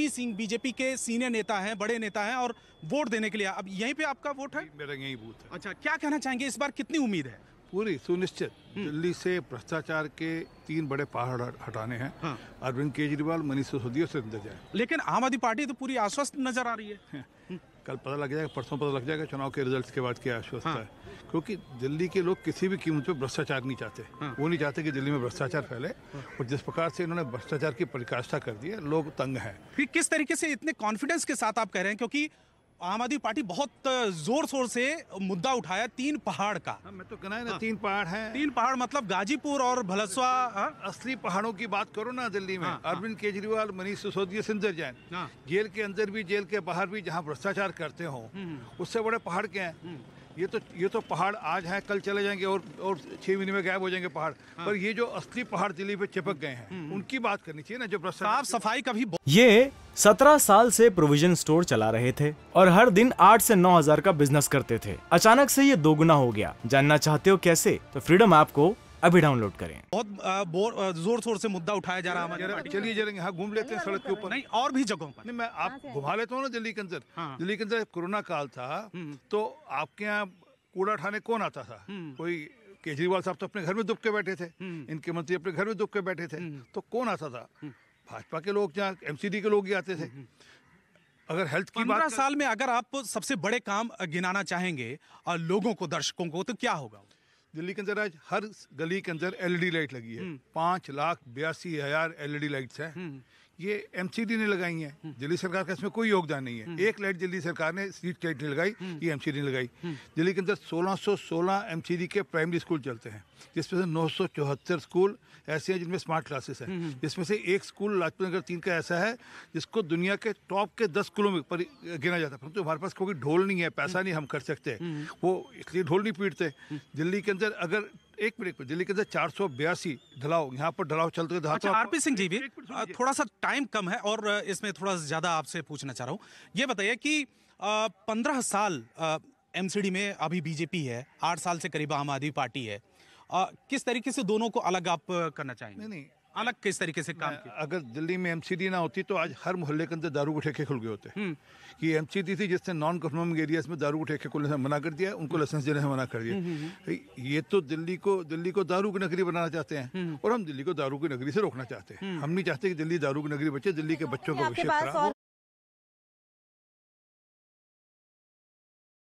Singh BJP के senior नेता हैं बड़े नेता हैं और वोट देने के लिए अब यहीं पे आपका वोट है मेरा यही बूथ है अच्छा क्या कहना चाहेंगे इस बार कितनी उम्मीद है पूरी सुनिश्चित हम्म। दिल्ली से भ्रष्टाचार के तीन बड़े पहाड़ हटाने हैं हाँ। अरविंद केजरीवाल मनीष सिसोदिया से जाए लेकिन आम आदमी पार्टी तो पूरी आश्वस्त नजर आ रही है हाँ। हम्म। कल पता लग जाएगा परसों पता लग जाएगा चुनाव के रिजल्ट्स के बाद क्या आश्वस्त हाँ। है क्योंकि दिल्ली के लोग किसी भी कीमत पे भ्रष्टाचार नहीं चाहते हाँ। वो नहीं चाहते कि दिल्ली में भ्रष्टाचार फैले हाँ। और जिस प्रकार से इन्होंने भ्रष्टाचार की परिकाष्ठा कर दी है लोग तंग हैं फिर किस तरीके से इतने कॉन्फिडेंस के साथ आप कह रहे हैं क्योंकि आम आदमी पार्टी बहुत जोर शोर से मुद्दा उठाया तीन पहाड़ का हाँ, मैं तो कहना है ना हाँ। तीन पहाड़ है तीन पहाड़ मतलब गाजीपुर और भलसवा हाँ। असली पहाड़ों की बात करो ना दिल्ली में अरविंद केजरीवाल मनीष सिसोदिया सिंधर जैन जेल के अंदर भी जेल के बाहर भी जहाँ भ्रष्टाचार करते हो हम्म। उससे बड़े पहाड़ के हैं हम्म। ये तो ये तो पहाड़ आज हैं कल चले जाएंगे और और छः महीने में गायब हो जाएंगे पहाड़ हाँ। पर ये जो असली पहाड़ दिल्ली पे चिपक गए हैं हम्म। उनकी बात करनी चाहिए ना जो साफ सफाई कभी ये सत्रह साल से प्रोविजन स्टोर चला रहे थे और हर दिन आठ से नौ हजार का बिजनेस करते थे अचानक से ये दोगुना हो गया जानना चाहते हो कैसे तो फ्रीडम ऐप को अभी डाउनलोड करें बहुत जोर शोर से मुद्दा उठाया जा रहा है हमारे चलिए चलेंगे हाँ घूम लेते हैं सड़क के ऊपर नहीं और भी जगहों पर नहीं मैं आप घुमा लेता हूँ ना दिल्ली के अंदर हाँ। दिल्ली के अंदर कोरोना काल था हम्म। तो आपके यहाँ कूड़ा उठाने कौन आता था हम्म। कोई केजरीवाल साहब तो अपने घर में दुब के बैठे थे हम्म। इनके मंत्री अपने घर में दुब के बैठे थे तो कौन आता था भाजपा के लोग जहाँ एमसीडी के लोग ही आते थे अगर हेल्थ की बात साल में अगर आप सबसे बड़े काम गिनाना चाहेंगे लोगों को दर्शकों को तो क्या होगा दिल्ली के अंदर आज हर गली के अंदर एलईडी लाइट e लगी है हम्म। पांच लाख बयासी हजार एलईडी लाइट्स e हैं हम्म। ये एम ने लगाई है हम्म। दिल्ली सरकार का इसमें कोई योगदान नहीं है हम्म। एक लाइट दिल्ली सरकार ने स्ट्रीट लाइट नहीं लगाई हम्म। ये एम ने लगाई दिल्ली के अंदर 1616 एमसीडी के प्राइमरी स्कूल चलते हैं जिसमें से नौ स्कूल ऐसे हैं जिनमें स्मार्ट क्लासेस हैं जिसमें से एक स्कूल लाजपत नगर तीन का ऐसा है जिसको दुनिया के टॉप के दस स्कूलों में गिना जाता है परंतु हमारे पास क्योंकि ढोल नहीं है पैसा नहीं हम कर सकते वो इसलिए ढोल नहीं पीटते दिल्ली के अंदर अगर एक मिनट पर दिल्ली के अंदर चार सौ बयासी ढलाव यहाँ पर ढलाव चलते हुए अच्छा पी सिंह जी भी थोड़ा सा टाइम कम है और इसमें थोड़ा सा ज्यादा आपसे पूछना चाह रहा हूँ ये बताइए कि पंद्रह साल एम में अभी बीजेपी है आठ साल से करीब आम आदमी पार्टी है आ, किस तरीके से दोनों को अलग आप करना चाहेंगे नहीं नहीं अलग किस तरीके से काम किया अगर दिल्ली में एमसीडी ना होती तो आज हर मोहल्ले के अंदर दारू के ठेके खुल गए होते हम्म। कि एमसीडी थी जिसने नॉन कन्फर्मिंग एरियाज में दारू के ठेके से मना कर दिया उनको लाइसेंस हम्म। देने से मना कर दिया हम्म, ये तो दिल्ली को दिल्ली को दारू की नगरी बनाना चाहते हैं और हम दिल्ली को दारू की नगरी से रोकना चाहते हैं हम नहीं चाहते कि दिल्ली दारू की नगरी बचे दिल्ली के तो बच्चों का विषय